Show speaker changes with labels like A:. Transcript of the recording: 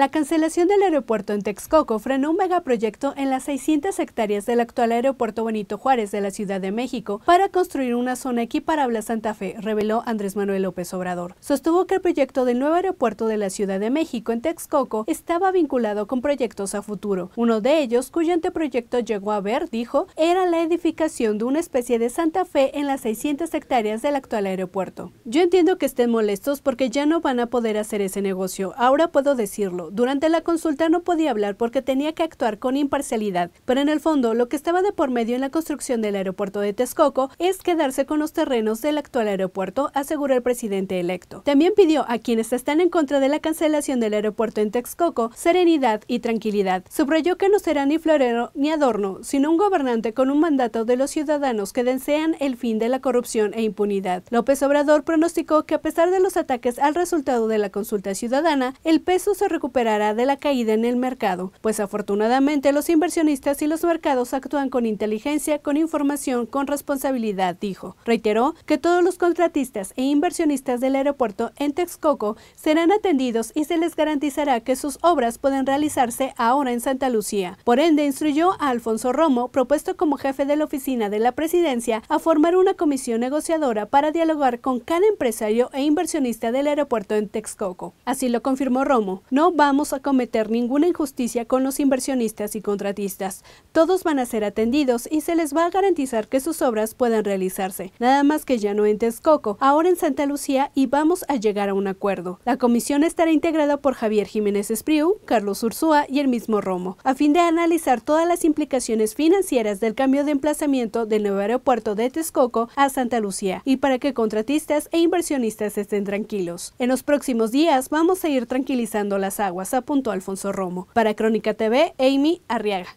A: La cancelación del aeropuerto en Texcoco frenó un megaproyecto en las 600 hectáreas del actual aeropuerto Benito Juárez de la Ciudad de México para construir una zona equiparable a Santa Fe, reveló Andrés Manuel López Obrador. Sostuvo que el proyecto del nuevo aeropuerto de la Ciudad de México en Texcoco estaba vinculado con proyectos a futuro. Uno de ellos, cuyo anteproyecto llegó a ver, dijo, era la edificación de una especie de Santa Fe en las 600 hectáreas del actual aeropuerto. Yo entiendo que estén molestos porque ya no van a poder hacer ese negocio, ahora puedo decirlo durante la consulta no podía hablar porque tenía que actuar con imparcialidad, pero en el fondo lo que estaba de por medio en la construcción del aeropuerto de Texcoco es quedarse con los terrenos del actual aeropuerto, aseguró el presidente electo. También pidió a quienes están en contra de la cancelación del aeropuerto en Texcoco serenidad y tranquilidad. Subrayó que no será ni florero ni adorno, sino un gobernante con un mandato de los ciudadanos que desean el fin de la corrupción e impunidad. López Obrador pronosticó que a pesar de los ataques al resultado de la consulta ciudadana, el peso se recupera de la caída en el mercado, pues afortunadamente los inversionistas y los mercados actúan con inteligencia, con información, con responsabilidad, dijo. Reiteró que todos los contratistas e inversionistas del aeropuerto en Texcoco serán atendidos y se les garantizará que sus obras pueden realizarse ahora en Santa Lucía. Por ende, instruyó a Alfonso Romo, propuesto como jefe de la oficina de la presidencia, a formar una comisión negociadora para dialogar con cada empresario e inversionista del aeropuerto en Texcoco. Así lo confirmó Romo. No va vamos a cometer ninguna injusticia con los inversionistas y contratistas. Todos van a ser atendidos y se les va a garantizar que sus obras puedan realizarse. Nada más que ya no en Texcoco, ahora en Santa Lucía y vamos a llegar a un acuerdo. La comisión estará integrada por Javier Jiménez Espriu, Carlos Ursúa y el mismo Romo, a fin de analizar todas las implicaciones financieras del cambio de emplazamiento del nuevo aeropuerto de Texcoco a Santa Lucía y para que contratistas e inversionistas estén tranquilos. En los próximos días vamos a ir tranquilizando las aguas Alfonso romo. Para Crónica TV, Amy Arriaga.